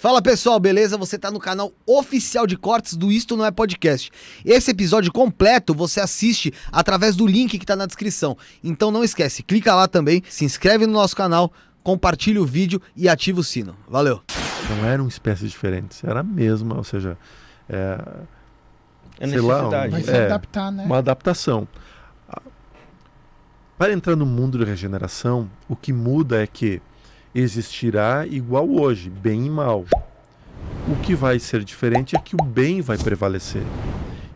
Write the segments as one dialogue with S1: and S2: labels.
S1: Fala pessoal, beleza? Você está no canal oficial de cortes do Isto Não É Podcast. Esse episódio completo você assiste através do link que está na descrição. Então não esquece, clica lá também, se inscreve no nosso canal, compartilha o vídeo e ativa o sino. Valeu! Não eram espécies diferentes, era a mesma, ou seja, é, é sei lá, um, né? vai se é, adaptar, né? uma adaptação. Para entrar no mundo de regeneração, o que muda é que existirá igual hoje, bem e mal. O que vai ser diferente é que o bem vai prevalecer.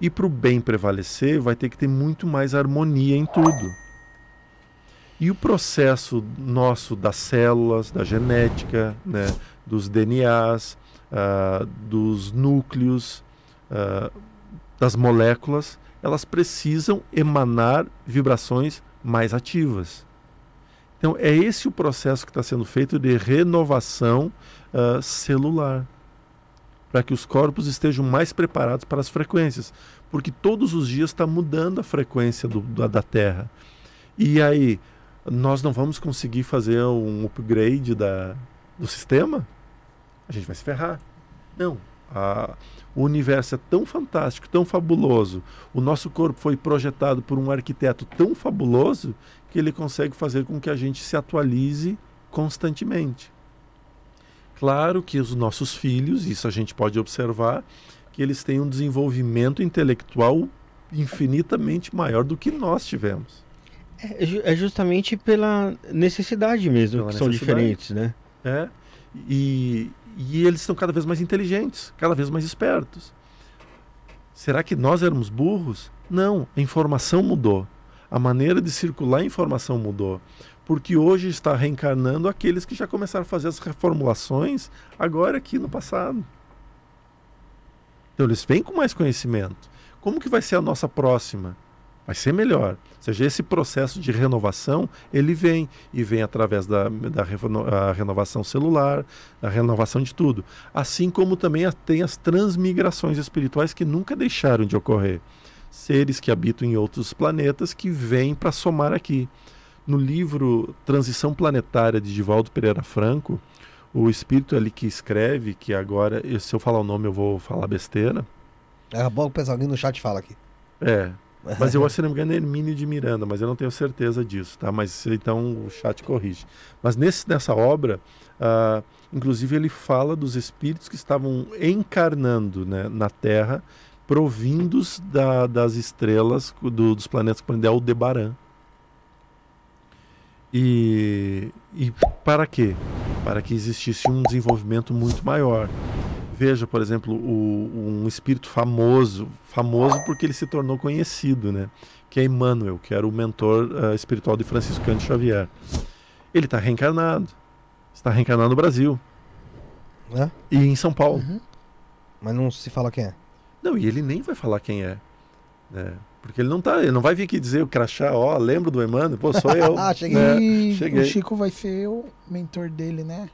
S1: E para o bem prevalecer, vai ter que ter muito mais harmonia em tudo. E o processo nosso das células, da genética, né, dos DNAs, uh, ah, dos núcleos, uh, das moléculas, elas precisam emanar vibrações mais ativas. Então, é esse o processo que está sendo feito de renovação uh, celular, para que os corpos estejam mais preparados para as frequências, porque todos os dias está mudando a frequência do, da, da Terra. E aí, nós não vamos conseguir fazer um upgrade da, do sistema? A gente vai se ferrar. Não. A, o universo é tão fantástico, tão fabuloso. O nosso corpo foi projetado por um arquiteto tão fabuloso que ele consegue fazer com que a gente se atualize constantemente. Claro que os nossos filhos, isso a gente pode observar, que eles têm um desenvolvimento intelectual infinitamente maior do que nós tivemos. É, é, é justamente pela necessidade mesmo, pela que necessidade. são diferentes, né? É, e, e eles estão cada vez mais inteligentes, cada vez mais espertos. Será que nós éramos burros? Não, a informação mudou. A maneira de circular a informação mudou. Porque hoje está reencarnando aqueles que já começaram a fazer as reformulações agora aqui no passado. Então eles vêm com mais conhecimento. Como que vai ser a nossa próxima? vai ser melhor. Ou seja, esse processo de renovação, ele vem, e vem através da, da renovação celular, da renovação de tudo. Assim como também tem as transmigrações espirituais que nunca deixaram de ocorrer seres que habitam em outros planetas que vêm para somar aqui. No livro Transição Planetária de Divaldo Pereira Franco, o espírito ali que escreve, que agora, se eu falar o nome eu vou falar besteira. É bom que alguém no chat fala aqui. É. Mas eu acho, se não me engano, é Hermínio de Miranda, mas eu não tenho certeza disso, tá? Mas então o chat corrige. Mas nesse, nessa obra, uh, inclusive ele fala dos espíritos que estavam encarnando né, na Terra provindos da, das estrelas, do, dos planetas correspondentes o Aldebaran. E, e para quê? Para que existisse um desenvolvimento muito maior. Veja, por exemplo, o, um espírito famoso, famoso porque ele se tornou conhecido, né? que é Emmanuel, que era o mentor uh, espiritual de Francisco Cândido Xavier. Ele está reencarnado. Está reencarnado no Brasil. É? E em São Paulo. Uhum. Mas não se fala quem é. Não, e ele nem vai falar quem é. Né? Porque ele não tá, ele não vai vir aqui dizer o crachá, ó, lembro do Emmanuel, pô, sou eu. ah, cheguei. Né? cheguei. O Chico vai ser o mentor dele, né?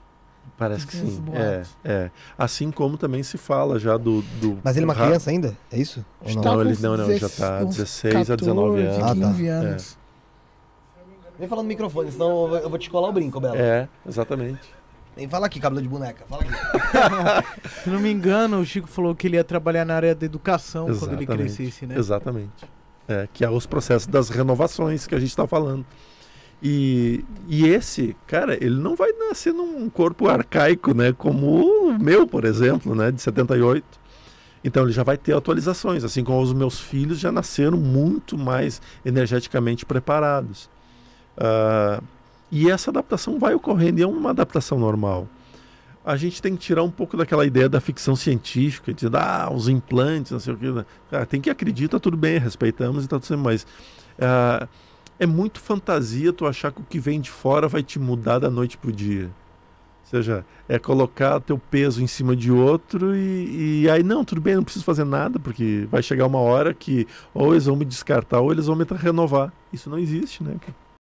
S1: Parece que sim. É, é. Assim como também se fala já do. do Mas ele é uma criança ainda? É isso? Ou não? Não, ele, tá não, não, ele já está 16 14, a 19 anos. Ah, tá. É. anos. É. Vem falando no microfone, senão eu vou te colar o brinco, Bela. É, exatamente vem fala aqui, cabelo de boneca. Fala aqui. Se não me engano, o Chico falou que ele ia trabalhar na área da educação Exatamente. quando ele crescesse, né? Exatamente. É, que é os processos das renovações que a gente está falando. E, e esse, cara, ele não vai nascer num corpo arcaico, né? Como o meu, por exemplo, né? De 78. Então ele já vai ter atualizações, assim como os meus filhos já nasceram muito mais energeticamente preparados. Uh, e essa adaptação vai ocorrendo e é uma adaptação normal. A gente tem que tirar um pouco daquela ideia da ficção científica, de ah, os implantes, não sei o que. Né? Cara, tem que acreditar, tudo bem, respeitamos e tal, tudo assim, mas ah, é muito fantasia tu achar que o que vem de fora vai te mudar da noite pro dia. Ou seja, é colocar teu peso em cima de outro e, e, aí, não, tudo bem, não preciso fazer nada, porque vai chegar uma hora que ou eles vão me descartar ou eles vão me renovar. Isso não existe, né, cara?